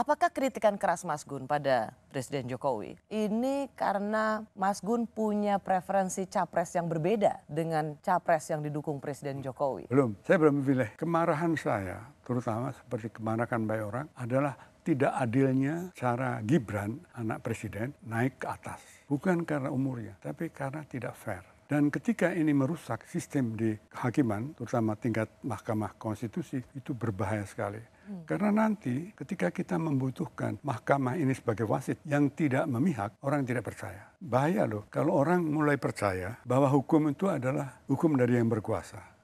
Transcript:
Apakah kritikan keras Mas Gun pada Presiden Jokowi ini karena Mas Gun punya preferensi capres yang berbeda dengan capres yang didukung Presiden Jokowi? Belum, saya belum memilih. Kemarahan saya, terutama seperti kemarahan banyak orang, adalah tidak adilnya cara Gibran, anak presiden, naik ke atas. Bukan karena umurnya, tapi karena tidak fair. Dan ketika ini merusak sistem di kehakiman, terutama tingkat Mahkamah Konstitusi, itu berbahaya sekali. Hmm. Karena nanti ketika kita membutuhkan mahkamah ini sebagai wasit yang tidak memihak, orang tidak percaya. Bahaya loh kalau orang mulai percaya bahwa hukum itu adalah hukum dari yang berkuasa.